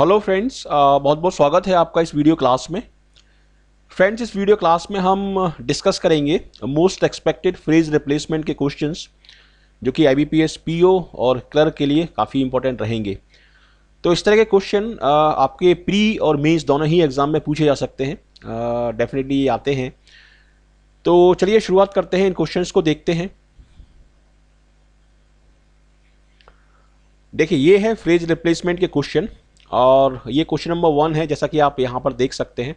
Hello friends uh, बहुत बहुत स्वागत है आपका इस वीडियो क्लास में फ्रेंड्स इस वीडियो क्लास में हम डिस्कस uh, करेंगे मोस्ट एक्सपेक्टेड फ्रेज रिप्लेसमेंट के क्वेश्चंस जो कि आईबीपीएस पीओ और क्लर्क के लिए काफ़ी इंपॉर्टेंट रहेंगे तो इस तरह के क्वेश्चन uh, आपके प्री और मेंस दोनों ही एग्ज़ाम में पूछे जा सकते हैं डेफिनेटली आते हैं तो चलिए शुरुआत करते हैं इन क्वेश्चन को देखते हैं देखिए ये है फ्रेज रिप्लेसमेंट के क्वेश्चन और ये क्वेश्चन नंबर वन है जैसा कि आप यहाँ पर देख सकते हैं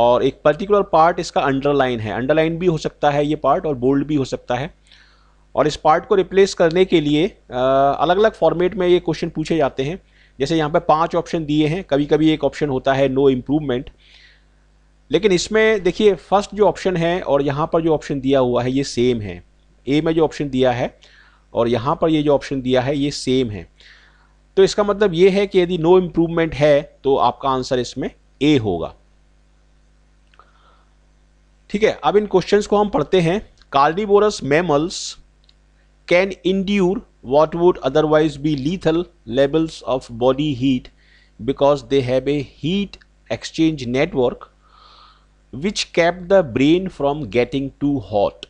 और एक पर्टिकुलर पार्ट इसका अंडरलाइन है अंडरलाइन भी हो सकता है ये पार्ट और बोल्ड भी हो सकता है और इस पार्ट को रिप्लेस करने के लिए अलग अलग फॉर्मेट में ये क्वेश्चन पूछे जाते हैं जैसे यहाँ पर पाँच ऑप्शन दिए हैं कभी कभी एक ऑप्शन होता है नो इम्प्रूवमेंट लेकिन इसमें देखिए फर्स्ट जो ऑप्शन है और यहाँ पर जो ऑप्शन दिया हुआ है ये सेम है ए में जो ऑप्शन दिया है और यहाँ पर ये जो ऑप्शन दिया है ये सेम है तो इसका मतलब यह है कि यदि नो इंप्रूवमेंट है तो आपका आंसर इसमें ए होगा ठीक है अब इन क्वेश्चन को हम पढ़ते हैं carnivorous mammals can endure what would otherwise be lethal levels of body heat because they have a heat exchange network which keep the brain from getting too hot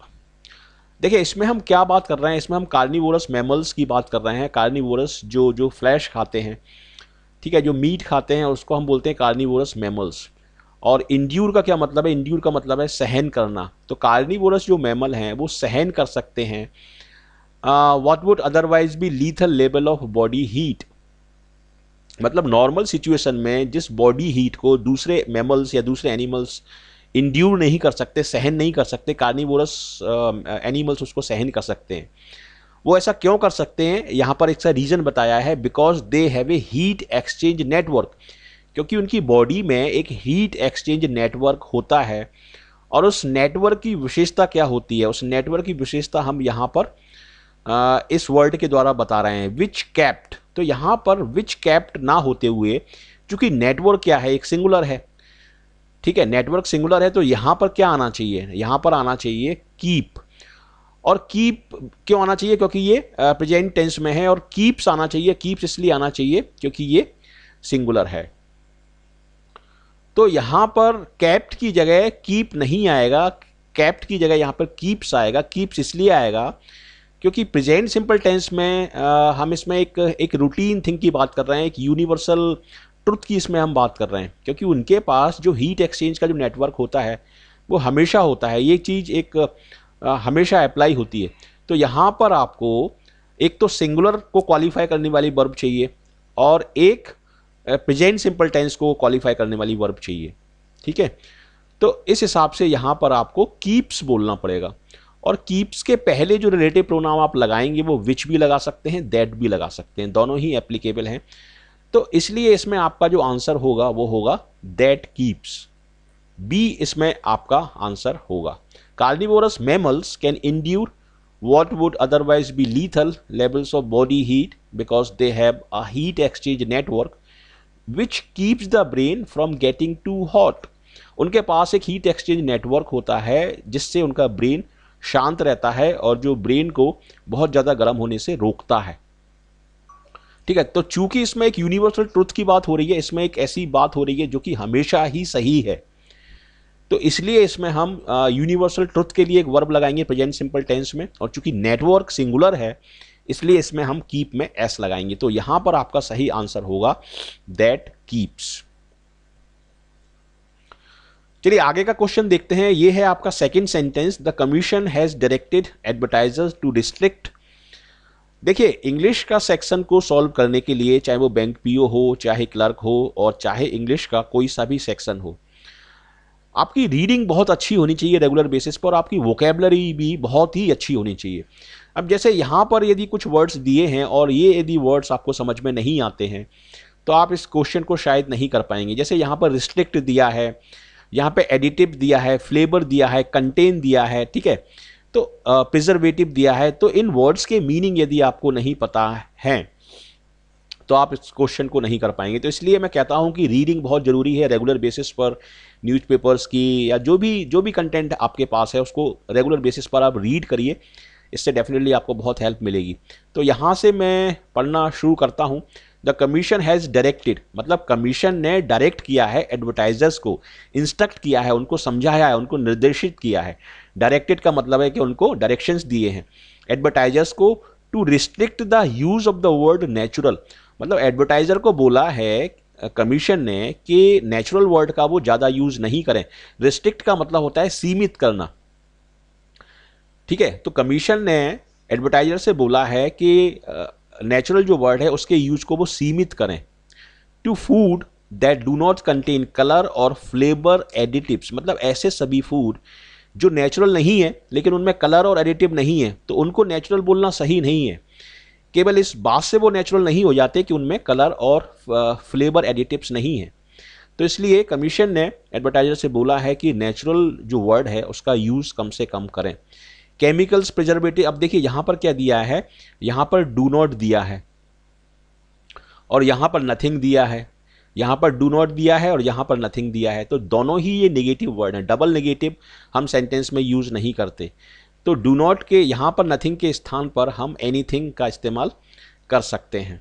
देखिए इसमें हम क्या बात कर रहे हैं इसमें हम कार्निवोरस मैमल्स की बात कर रहे हैं कार्निवोरस जो जो फ्लैश खाते हैं ठीक है जो मीट खाते हैं उसको हम बोलते हैं कार्निवोरस मैमल्स और इंड्यूर का क्या मतलब है इंड्यूर का मतलब है सहन करना तो कार्निवोरस जो मैमल हैं वो सहन कर सकते हैं what would otherwise be lethal level of body heat मतलब नॉर्मल सिचुएशन में जिस बॉडी हीट को दूसरे मैमल्स या दूसरे एनिमल्स इंड्यूर नहीं कर सकते सहन नहीं कर सकते कार्निवोरस एनिमल्स उसको सहन कर सकते हैं वो ऐसा क्यों कर सकते हैं यहाँ पर एक रीज़न बताया है because they have a heat exchange network क्योंकि उनकी बॉडी में एक हीट एक्सचेंज नेटवर्क होता है और उस नेटवर्क की विशेषता क्या होती है उस नेटवर्क की विशेषता हम यहाँ पर आ, इस वर्ड के द्वारा बता रहे हैं विच कैप्ट तो यहाँ पर विच कैप्ट ना होते हुए चूँकि नेटवर्क क्या है एक सिंगुलर है ठीक है नेटवर्क सिंगुलर है तो यहां पर क्या आना चाहिए यहां पर आना चाहिए कीप और कीप क्यों आना चाहिए क्योंकि ये प्रेजेंट टेंस में है और कीप्स आना चाहिए कीप्स इसलिए आना चाहिए क्योंकि ये सिंगुलर है तो यहां पर कैप्ट की जगह कीप नहीं आएगा कैप्ट की जगह यहां पर कीप्स आएगा कीप्स इसलिए आएगा क्योंकि प्रेजेंट सिंपल टेंस में आ, हम इसमें एक एक रूटीन थिंग की बात कर रहे हैं एक यूनिवर्सल ट्रुथ की इसमें हम बात कर रहे हैं क्योंकि उनके पास जो हीट एक्सचेंज का जो नेटवर्क होता है वो हमेशा होता है ये चीज़ एक आ, हमेशा अप्लाई होती है तो यहाँ पर आपको एक तो सिंगुलर को क्वालिफाई करने वाली वर्ब चाहिए और एक प्रेजेंट सिंपल टेंस को क्वालिफाई करने वाली वर्ब चाहिए ठीक है तो इस हिसाब से यहाँ पर आपको कीप्स बोलना पड़ेगा और कीप्स के पहले जो रिलेटिव प्रोनाम आप लगाएंगे वो विच भी लगा सकते हैं दैट भी लगा सकते हैं दोनों ही एप्लीकेबल हैं तो इसलिए इसमें आपका जो आंसर होगा वो होगा दैट कीप्स बी इसमें आपका आंसर होगा carnivorous mammals can endure what would otherwise be lethal levels of body heat because they have a heat exchange network which keeps the brain from getting too hot उनके पास एक heat exchange network होता है जिससे उनका brain शांत रहता है और जो ब्रेन को बहुत ज़्यादा गर्म होने से रोकता है ठीक है तो चूंकि इसमें एक यूनिवर्सल ट्रुथ की बात हो रही है इसमें एक ऐसी बात हो रही है जो कि हमेशा ही सही है तो इसलिए इसमें हम यूनिवर्सल ट्रुथ के लिए एक वर्ब लगाएंगे प्रेजेंट सिंपल टेंस में और चूंकि नेटवर्क सिंगुलर है इसलिए इसमें हम कीप में एस लगाएंगे तो यहां पर आपका सही आंसर होगा दैट कीप्स चलिए आगे का क्वेश्चन देखते हैं ये है आपका second sentence the commission has directed advertisers to restrict देखिए इंग्लिश का सेक्शन को सॉल्व करने के लिए चाहे वो बैंक पीओ हो चाहे क्लर्क हो और चाहे इंग्लिश का कोई सा भी सेक्शन हो आपकी रीडिंग बहुत अच्छी होनी चाहिए रेगुलर बेसिस पर आपकी वोकेबलरी भी बहुत ही अच्छी होनी चाहिए अब जैसे यहाँ पर यदि कुछ वर्ड्स दिए हैं और ये यदि वर्ड्स आपको समझ में नहीं आते हैं तो आप इस क्वेश्चन को शायद नहीं कर पाएंगे जैसे यहाँ पर रिस्ट्रिक्ट दिया है यहाँ पे एडिटिव दिया है फ्लेवर दिया है कंटेन दिया है ठीक है तो प्रिजर्वेटिव दिया है तो इन वर्ड्स के मीनिंग यदि आपको नहीं पता है तो आप इस क्वेश्चन को नहीं कर पाएंगे तो इसलिए मैं कहता हूं कि रीडिंग बहुत ज़रूरी है रेगुलर बेसिस पर न्यूज़पेपर्स की या जो भी जो भी कंटेंट आपके पास है उसको रेगुलर बेसिस पर आप रीड करिए इससे डेफिनेटली आपको बहुत हेल्प मिलेगी तो यहाँ से मैं पढ़ना शुरू करता हूँ द कमीशन हैज़ डायरेक्टेड मतलब कमीशन ने डायरेक्ट किया है एडवर्टाइजर्स को इंस्ट्रक्ट किया है उनको समझाया है उनको निर्देशित किया है डायरेक्टेड का मतलब है कि उनको डायरेक्शंस दिए हैं एडवर्टाइजर्स को to restrict the use of the word natural मतलब एडवर्टाइज़र को बोला है कमीशन ने कि नेचुरल वर्ड का वो ज़्यादा यूज़ नहीं करें रिस्ट्रिक्ट का मतलब होता है सीमित करना ठीक है तो कमीशन ने एडवर्टाइजर से बोला है कि नेचुरल जो वर्ड है उसके यूज को वो सीमित करें to food that do not contain colour और फ्लेवर एडिटिव्स मतलब ऐसे सभी फूड जो नेचुरल नहीं है लेकिन उनमें कलर और एडिटिव नहीं है तो उनको नेचुरल बोलना सही नहीं है केवल इस बात से वो नेचुरल नहीं हो जाते कि उनमें कलर और फ्लेवर एडिटिव्स नहीं है तो इसलिए कमीशन ने एडवर्टाइजर से बोला है कि नेचुरल जो वर्ड है उसका यूज़ कम से कम करें केमिकल्स प्रिजर्वेटिव अब देखिए यहां पर क्या दिया है यहां पर डू नॉट दिया है और यहां पर नथिंग दिया है यहां पर डू नॉट दिया है और यहां पर नथिंग दिया है तो दोनों ही ये नेगेटिव वर्ड है डबल नेगेटिव हम सेंटेंस में यूज़ नहीं करते तो डू नॉट के यहां पर नथिंग के स्थान पर हम एनीथिंग का इस्तेमाल कर सकते हैं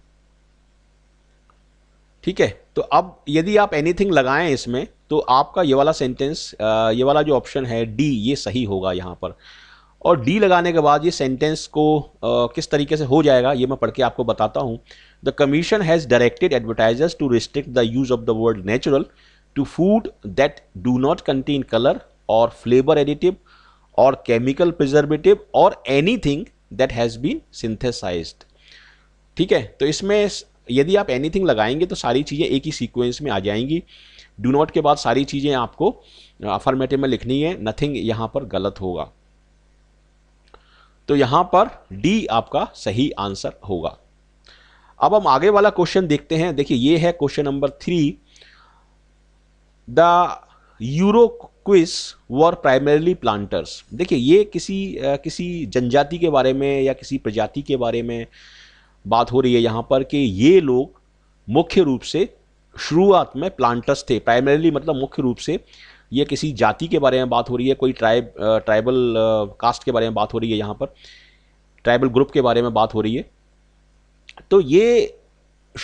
ठीक है तो अब यदि आप एनीथिंग लगाएं इसमें तो आपका ये वाला सेंटेंस ये वाला जो ऑप्शन है डी ये सही होगा यहाँ पर और डी लगाने के बाद ये सेंटेंस को आ, किस तरीके से हो जाएगा ये मैं पढ़ के आपको बताता हूँ the commission has directed advertisers to restrict the use of the word natural to food that do not contain colour और फ्लेवर एडिटिव और केमिकल प्रिजर्वेटिव और anything that has been synthesize ठीक है तो इसमें यदि आप एनी थिंग लगाएंगे तो सारी चीज़ें एक ही सीक्वेंस में आ जाएंगी डू नॉट के बाद सारी चीज़ें आपको अफर्मेटिव में लिखनी है नथिंग यहाँ पर गलत होगा तो यहां पर डी आपका सही आंसर होगा अब हम आगे वाला क्वेश्चन देखते हैं देखिए ये है question number three the Iroquois were primarily planters देखिए ये किसी किसी जनजाति के बारे में या किसी प्रजाति के बारे में बात हो रही है यहाँ पर कि ये लोग मुख्य रूप से शुरुआत में प्लांटर्स थे प्राइमरली मतलब मुख्य रूप से ये किसी जाति के बारे में बात हो रही है कोई ट्राइब ट्राइबल कास्ट के बारे में बात हो रही है यहाँ पर ट्राइबल ग्रुप के बारे में बात हो रही है तो ये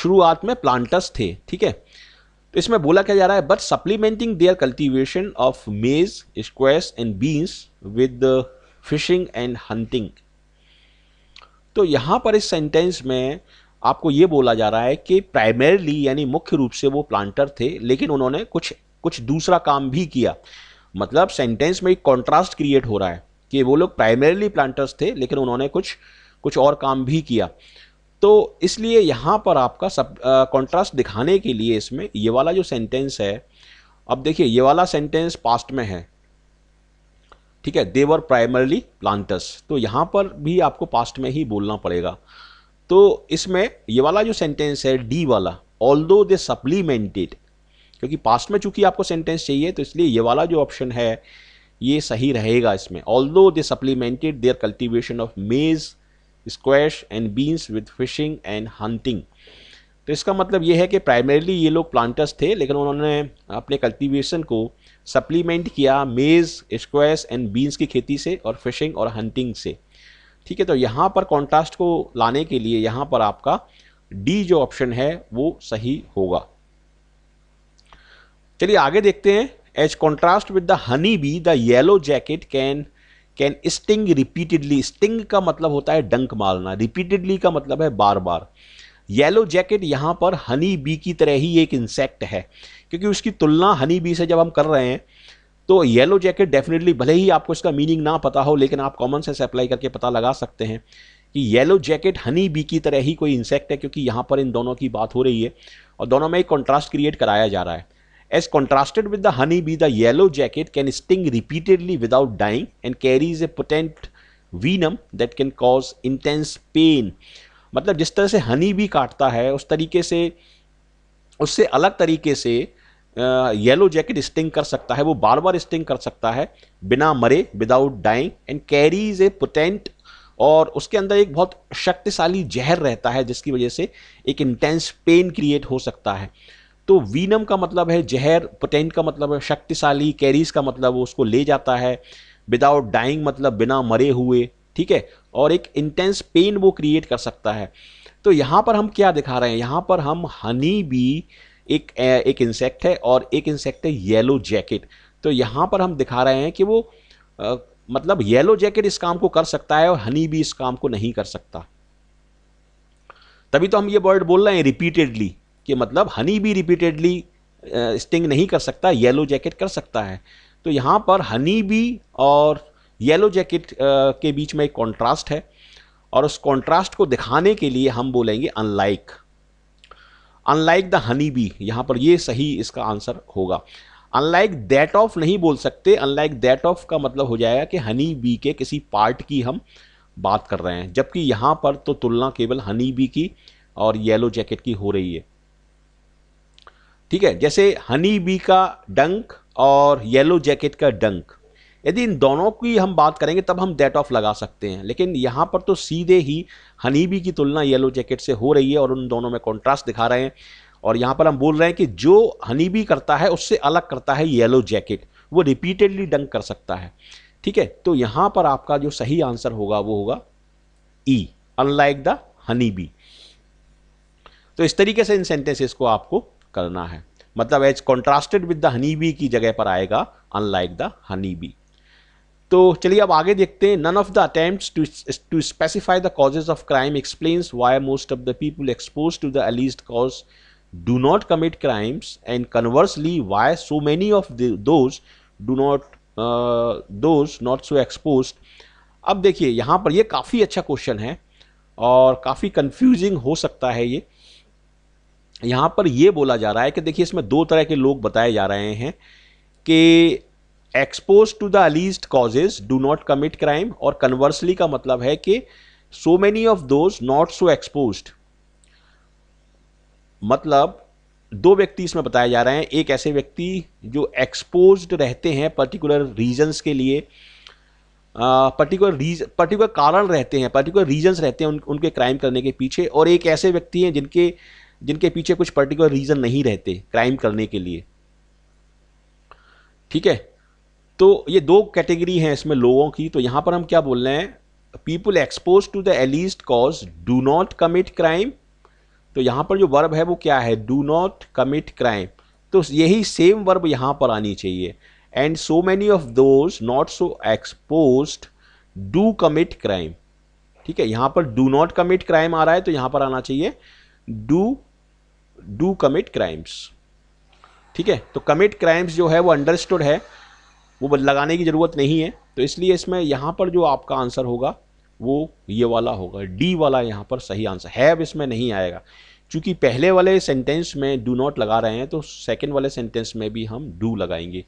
शुरुआत में प्लांटर्स थे ठीक है तो इसमें बोला क्या जा रहा है but supplementing their cultivation of maize squash and beans with fishing and hunting तो यहाँ पर इस सेंटेंस में आपको ये बोला जा रहा है कि प्राइमरली यानी मुख्य रूप से वो प्लांटर थे लेकिन उन्होंने कुछ कुछ दूसरा काम भी किया मतलब सेंटेंस में एक कॉन्ट्रास्ट क्रिएट हो रहा है कि वो लोग प्राइमरीली प्लांटर्स थे लेकिन उन्होंने कुछ कुछ और काम भी किया तो इसलिए यहाँ पर आपका सब कॉन्ट्रास्ट दिखाने के लिए इसमें ये वाला जो सेंटेंस है अब देखिए ये वाला सेंटेंस पास्ट में है ठीक है देवर प्राइमरली प्लांटर्स तो यहाँ पर भी आपको पास्ट में ही बोलना पड़ेगा तो इसमें ये वाला जो सेंटेंस है डी वाला ऑल दो दे सप्लीमेंटेड क्योंकि पास्ट में चूंकि आपको सेंटेंस चाहिए तो इसलिए ये वाला जो ऑप्शन है ये सही रहेगा इसमें although they supplemented their cultivation of maize squash and beans with fishing and hunting तो इसका मतलब ये है कि प्राइमरीली ये लोग प्लांटर्स थे लेकिन उन्होंने अपने कल्टिवेशन को सप्लीमेंट किया मेज़ स्क्वैश एंड बीन्स की खेती से और फिशिंग और हंटिंग से ठीक है तो यहाँ पर कॉन्ट्रास्ट को लाने के लिए यहाँ पर आपका डी जो ऑप्शन है वो सही होगा चलिए आगे देखते हैं as contrast with the honey bee the yellow jacket can can sting repeatedly sting का मतलब होता है डंक मारना रिपीटेडली का मतलब है बार बार येलो जैकेट यहाँ पर हनी बी की तरह ही एक इंसेक्ट है क्योंकि उसकी तुलना हनी बी से जब हम कर रहे हैं तो येलो जैकेट डेफिनेटली भले ही आपको इसका मीनिंग ना पता हो लेकिन आप कॉमन सेंस अप्लाई करके पता लगा सकते हैं कि येलो जैकेट हनी बी की तरह ही कोई इंसेक्ट है क्योंकि यहाँ पर इन दोनों की बात हो रही है और दोनों में एक कॉन्ट्रास्ट क्रिएट कराया जा रहा है As contrasted with the honeybee, the yellow jacket can sting repeatedly without dying and carries a potent venom that can cause intense pain. मतलब जिस तरह से हनी भी काटता है उस तरीके से उससे अलग तरीके से येलो जैकेट स्टिंग कर सकता है वो बार बार स्टिंग कर सकता है बिना मरे without dying and carries a potent और उसके अंदर एक बहुत शक्तिशाली जहर रहता है जिसकी वजह से एक इंटेंस पेन क्रिएट हो सकता है तो वीनम का मतलब है जहर पोटेंट का मतलब है शक्तिशाली कैरीज का मतलब उसको ले जाता है विदाउट डाइंग मतलब बिना मरे हुए ठीक है और एक इंटेंस पेन वो क्रिएट कर सकता है तो यहाँ पर हम क्या दिखा रहे हैं यहाँ पर हम हनी बी एक एक इंसेक्ट है और एक इंसेक्ट है येलो जैकेट तो यहाँ पर हम दिखा रहे हैं कि वो आ, मतलब येलो जैकेट इस काम को कर सकता है और हनी भी इस काम को नहीं कर सकता तभी तो हम ये वर्ड बोल रहे हैं रिपीटेडली कि मतलब हनी भी रिपीटेडली स्टिंग नहीं कर सकता येलो जैकेट कर सकता है तो यहाँ पर हनी बी और येलो जैकेट के बीच में एक कॉन्ट्रास्ट है और उस कॉन्ट्रास्ट को दिखाने के लिए हम बोलेंगे unlike unlike the honey bee यहाँ पर ये सही इसका आंसर होगा अनलाइक दैट ऑफ नहीं बोल सकते अनलाइक दैट ऑफ का मतलब हो जाएगा कि हनी बी के किसी पार्ट की हम बात कर रहे हैं जबकि यहाँ पर तो तुलना केवल हनी बी की और येलो जैकेट की हो रही है ठीक है जैसे हनी बी का डंक और येलो जैकेट का डंक यदि इन दोनों की हम बात करेंगे तब हम डेट ऑफ लगा सकते हैं लेकिन यहाँ पर तो सीधे ही हनीबी की तुलना येलो जैकेट से हो रही है और उन दोनों में कॉन्ट्रास्ट दिखा रहे हैं और यहाँ पर हम बोल रहे हैं कि जो हनीबी करता है उससे अलग करता है येलो जैकेट वो रिपीटेडली डंक कर सकता है ठीक है तो यहाँ पर आपका जो सही आंसर होगा वो होगा ई अनलाइक द बी तो इस तरीके से इन सेंटेंसेस को आपको करना है मतलब as contrasted with the honey bee की जगह पर आएगा अनलाइक द हनी बी तो चलिए अब आगे देखते हैं none of the attempt to specify the causes of crime explains why most of the people exposed to the alleged cause do not commit crimes and conversely why so many of those do not those not so exposed अब देखिए यहाँ पर ये काफ़ी अच्छा question है और काफ़ी कन्फ्यूजिंग हो सकता है ये यहाँ पर यह बोला जा रहा है कि देखिए इसमें दो तरह के लोग बताए जा रहे हैं कि exposed to the alleged causes do not commit crime और कन्वर्सली का मतलब है कि so many of those not so exposed मतलब दो व्यक्ति इसमें बताए जा रहे हैं एक ऐसे व्यक्ति जो एक्सपोज रहते हैं पर्टिकुलर रीजन्स के लिए पर्टिकुलर रीज पर्टिकुलर कारण रहते हैं पर्टिकुलर रीजन्स रहते हैं उन, उनके क्राइम करने के पीछे और एक ऐसे व्यक्ति हैं जिनके uh, जिनके पीछे कुछ पर्टिकुलर रीज़न नहीं रहते क्राइम करने के लिए ठीक है तो ये दो कैटेगरी हैं इसमें लोगों की तो यहां पर हम क्या बोल रहे हैं people exposed to the alleged cause do not commit crime तो यहां पर जो वर्ब है वो क्या है डू नॉट कमिट क्राइम तो यही सेम वर्ब यहां पर आनी चाहिए and so many of those not so exposed do commit crime ठीक है यहां पर डू नॉट कमिट क्राइम आ रहा है तो यहां पर आना चाहिए डू डू कमिट क्राइम्स ठीक है तो कमिट क्राइम्स जो है वो अंडरस्टूड है वो लगाने की ज़रूरत नहीं है तो इसलिए इसमें यहाँ पर जो आपका आंसर होगा वो ये वाला होगा डी वाला यहाँ पर सही आंसर हैव इसमें नहीं आएगा क्योंकि पहले वाले सेंटेंस में डू नॉट लगा रहे हैं तो सेकेंड वाले सेंटेंस में भी हम डू लगाएंगे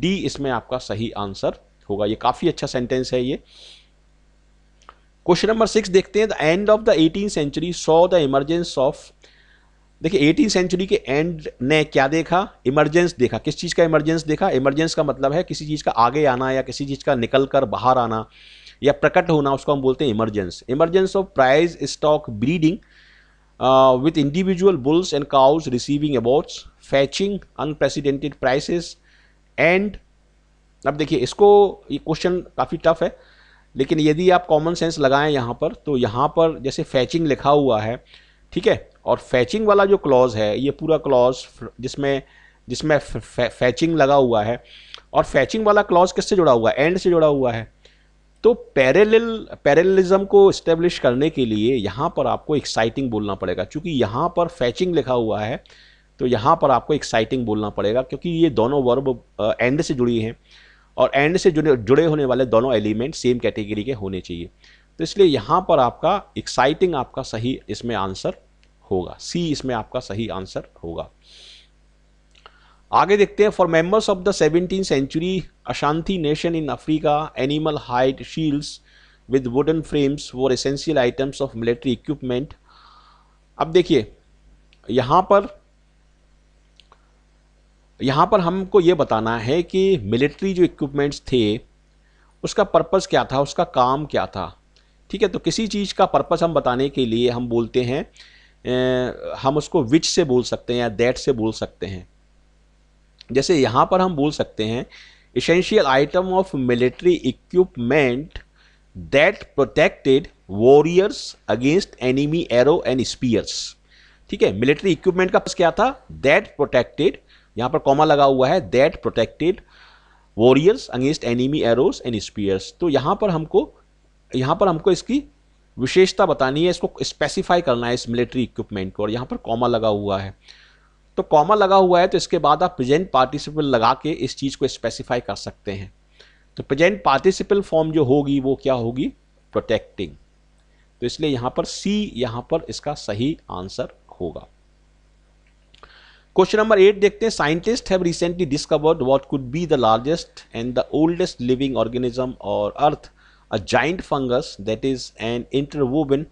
डी इसमें आपका सही आंसर होगा ये काफ़ी अच्छा सेंटेंस है ये क्वेश्चन नंबर सिक्स देखते हैं the end of the eighteen century saw the emergence of देखिए एटीन सेंचुरी के एंड ने क्या देखा इमरजेंस देखा किस चीज़ का इमरजेंस देखा इमरजेंस का मतलब है किसी चीज़ का आगे आना या किसी चीज़ का निकल कर बाहर आना या प्रकट होना उसको हम बोलते हैं emergence emergence of prize stock breeding with individual bulls and cows receiving awards fetching unprecedented prices and अब देखिए इसको ये क्वेश्चन काफ़ी टफ है लेकिन यदि आप कॉमन सेंस लगाएं यहाँ पर तो यहाँ पर जैसे फैचिंग लिखा हुआ है ठीक है और फैचिंग वाला जो क्लॉज है ये पूरा क्लॉज जिसमें जिसमें फैचिंग लगा हुआ है और फैचिंग वाला क्लॉज किससे जुड़ा हुआ है एंड से जुड़ा हुआ है तो पैरेलल पैरेललिज्म को इस्टेब्लिश करने के लिए यहाँ पर आपको एक्साइटिंग बोलना पड़ेगा क्योंकि यहाँ पर फैचिंग लिखा हुआ है तो यहाँ पर आपको एक्साइटिंग बोलना पड़ेगा क्योंकि ये दोनों वर्ब एंड से जुड़ी हैं और एंड से जुड़े जुड़े होने वाले दोनों एलिमेंट सेम कैटेगरी के होने चाहिए तो इसलिए यहाँ पर आपका एक्साइटिंग आपका सही इसमें आंसर होगा सी इसमें आपका सही आंसर होगा आगे देखते हैं for members of the seventeen century Ashanti nation in Africa animal hide shields with wooden frames were essential items of military equipment अब देखिए यहाँ पर यहाँ पर हमको ये बताना है कि मिलिट्री जो इक्विपमेंट्स थे उसका पर्पज़ क्या था उसका काम क्या था ठीक है तो किसी चीज़ का पर्पस हम बताने के लिए हम बोलते हैं हम उसको विच से बोल सकते हैं या दैट से बोल सकते हैं जैसे यहाँ पर हम बोल सकते हैं essential item of military equipment that protected warriors against enemy arrow and spears ठीक है मिलिट्री इक्विपमेंट का क्या था दैट प्रोटेक्टेड यहाँ पर कॉमा लगा हुआ है that protected warriors against enemy arrows and spears तो यहाँ पर हमको यहाँ पर हमको इसकी विशेषता बतानी है इसको स्पेसिफाई करना है इस मिलिट्री इक्विपमेंट को और यहाँ पर कॉमा लगा हुआ है तो कॉमा लगा हुआ है तो इसके बाद आप प्रेजेंट पार्टिसिपल लगा के इस चीज़ को स्पेसिफाई कर सकते हैं तो प्रेजेंट पार्टिसिपल फॉर्म जो होगी वो क्या होगी प्रोटेक्टिंग तो इसलिए यहाँ पर सी यहाँ पर इसका सही आंसर होगा क्वेश्चन नंबर एट देखते हैं scientist have recently discovered what could be the largest and the oldest living organism और earth a giant fungus that is an interwoven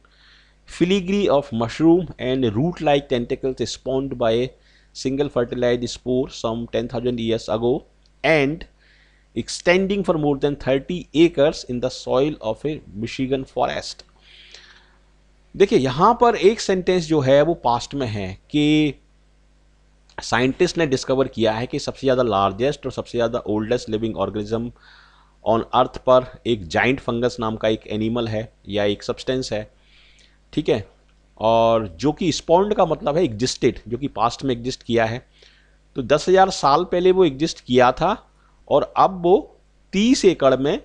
filigree of mushroom and root-like tentacles spawned by a single fertilized spore some 10,000 years ago and extending for more than 30 acres in the soil of a Michigan forest. देखिए यहाँ पर एक sentence जो है वो past में है कि साइंटिस्ट ने डिस्कवर किया है कि सबसे ज़्यादा लार्जेस्ट और सबसे ज़्यादा oldest living organism on earth पर एक जाइंट फंगस नाम का एक एनिमल है या एक सब्सटेंस है ठीक है और जो कि स्पॉन्ड का मतलब है एग्जिस्टेड जो कि पास्ट में एग्जिस्ट किया है तो दस हज़ार साल पहले वो एग्जिस्ट किया था और अब वो तीस एकड़ में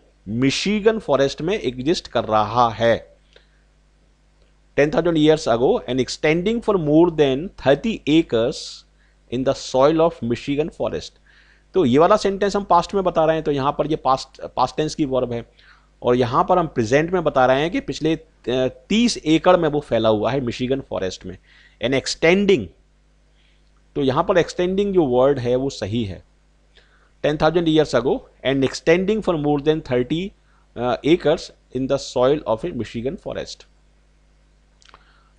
मिशीगन फॉरेस्ट में एग्जिस्ट कर रहा है ten thousand years ago and extending for more than thirty acres in the soil of Michigan forest तो ये वाला सेंटेंस हम पास्ट में बता रहे हैं तो यहाँ पर ये पास्ट पास्ट टेंस की वर्ब है और यहाँ पर हम प्रेजेंट में बता रहे हैं कि पिछले तीस एकड़ में वो फैला हुआ है मिशिगन फॉरेस्ट में एन एक्सटेंडिंग तो यहाँ पर एक्सटेंडिंग जो वर्ड है वो सही है ten thousand years ago and extending for more than thirty acres in the soil of a Michigan forest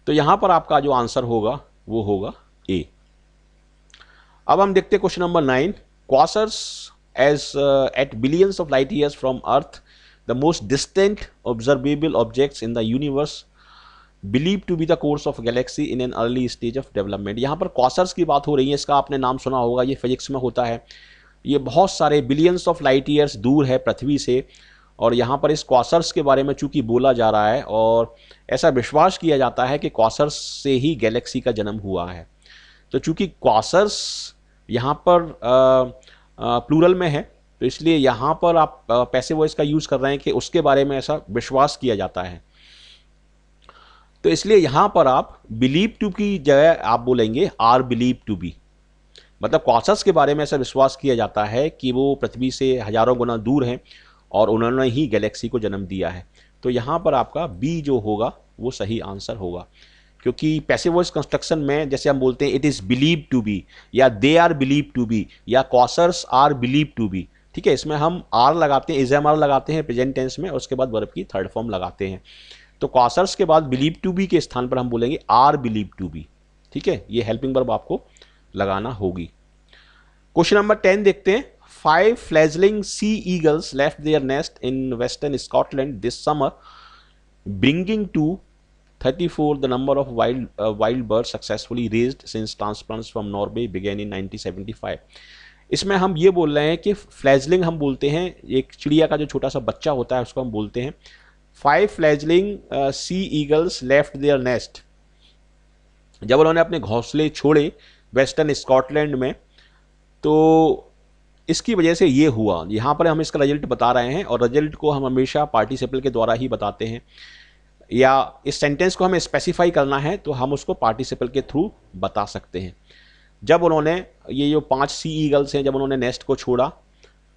तो यहाँ पर आपका जो आंसर होगा वो होगा ए अब हम देखते question number nine Quasars as uh, at billions of light years from Earth, the most distant observable objects in the universe believed to be the course of galaxy in an early stage of development. यहाँ पर quasars की बात हो रही है इसका आपने नाम सुना होगा ये फिजिक्स में होता है ये बहुत सारे बिलियंस ऑफ लाइट ईयर्स दूर है पृथ्वी से और यहाँ पर इस क्वासर्स के बारे में चूंकि बोला जा रहा है और ऐसा विश्वास किया जाता है कि क्वासर्स से ही गैलेक्सी का जन्म हुआ है तो चूंकि क्वासर्स यहाँ पर प्लूरल में है तो इसलिए यहाँ पर आप पैसे वॉइस का यूज़ कर रहे हैं कि उसके बारे में ऐसा विश्वास किया जाता है तो इसलिए यहाँ पर आप बिलीव टू की जगह आप बोलेंगे आर बिलीव टू बी मतलब कॉसस के बारे में ऐसा विश्वास किया जाता है कि वो पृथ्वी से हजारों गुना दूर हैं और उन्होंने ही गैलेक्सी को जन्म दिया है तो यहाँ पर आपका बी जो होगा वो सही आंसर होगा क्योंकि पैसिव वॉइस कंस्ट्रक्शन में जैसे हम बोलते हैं it is believe to be या they are believe to be या quasars are believe to be ठीक है इसमें हम आर लगाते हैं इज एम आर लगाते हैं प्रेजेंट टेंस में उसके बाद वर्ब की थर्ड फॉर्म लगाते हैं तो कॉसर्स के बाद बिलीव टू बी के स्थान पर हम बोलेंगे आर बिलीव टू बी ठीक है ये हेल्पिंग वर्ब आपको लगाना होगी क्वेश्चन नंबर टेन देखते हैं five fledgling sea eagles left their nest in western Scotland this summer bringing to 34 the number of wild uh, wild birds successfully raised since transplants from Norway began in 1975 इसमें हम ये बोल रहे हैं कि फ्लैजलिंग हम बोलते हैं एक चिड़िया का जो छोटा सा बच्चा होता है उसको हम बोलते हैं five fledgling sea eagles left their nest जब उन्होंने अपने घोंसले छोड़े वेस्टर्न स्कॉटलैंड में तो इसकी वजह से ये हुआ यहाँ पर हम इसका रिजल्ट बता रहे हैं और रिजल्ट को हम हमेशा पार्टिसिपल के द्वारा ही बताते हैं या इस सेंटेंस को हमें स्पेसिफाई करना है तो हम उसको पार्टिसिपल के थ्रू बता सकते हैं जब उन्होंने ये जो पांच सी ईगल्स हैं जब उन्होंने नेस्ट को छोड़ा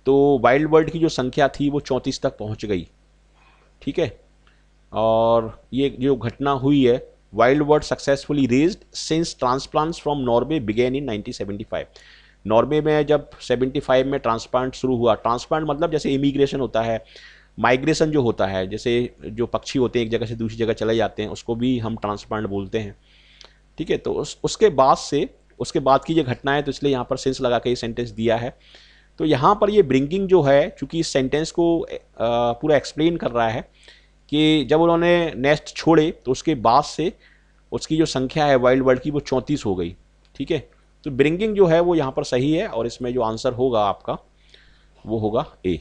तो वाइल्ड बर्ड की जो संख्या थी वो चौंतीस तक पहुंच गई ठीक है और ये जो घटना हुई है wild bird successfully raised since transplants from Norway began in nineteen Norway में जब 75 में ट्रांसप्लांट शुरू हुआ ट्रांसप्लांट मतलब जैसे इमिग्रेशन होता है माइग्रेशन जो होता है जैसे जो पक्षी होते हैं एक जगह से दूसरी जगह चले जाते हैं उसको भी हम ट्रांसप्लांट बोलते हैं ठीक है तो उस, उसके बाद से उसके बाद की ये घटना है तो इसलिए यहाँ पर सेंस लगा के ये सेंटेंस दिया है तो यहाँ पर ये ब्रिंकिंग जो है चूँकि इस सेंटेंस को पूरा एक्सप्लेन कर रहा है कि जब उन्होंने नेस्ट छोड़े तो उसके बाद से उसकी जो संख्या है वाइल्ड वर्ल्ड की वो चौंतीस हो गई ठीक है तो ब्रिंगिंग जो है वो यहाँ पर सही है और इसमें जो आंसर होगा आपका वो होगा ए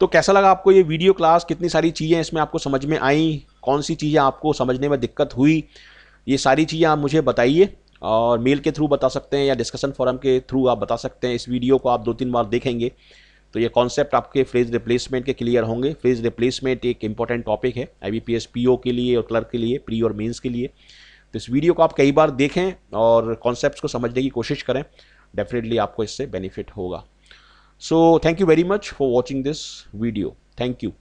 तो कैसा लगा आपको ये वीडियो क्लास कितनी सारी चीज़ें इसमें आपको समझ में आई कौन सी चीज़ें आपको समझने में दिक्कत हुई ये सारी चीज़ें आप मुझे बताइए और मेल के थ्रू बता सकते हैं या डिस्कशन फोरम के थ्रू आप बता सकते हैं इस वीडियो को आप दो तीन बार देखेंगे तो ये कॉन्सेप्ट आपके फ्रेज रिप्लेसमेंट के क्लियर होंगे फ्रेज रिप्लेसमेंट एक इंपॉर्टेंट टॉपिक है आई बी के लिए और क्लर्क के लिए प्री और मेन्स के लिए तो इस वीडियो को आप कई बार देखें और कॉन्सेप्ट को समझने की कोशिश करें डेफिनेटली आपको इससे बेनिफिट होगा So thank you very much for watching this video. Thank you.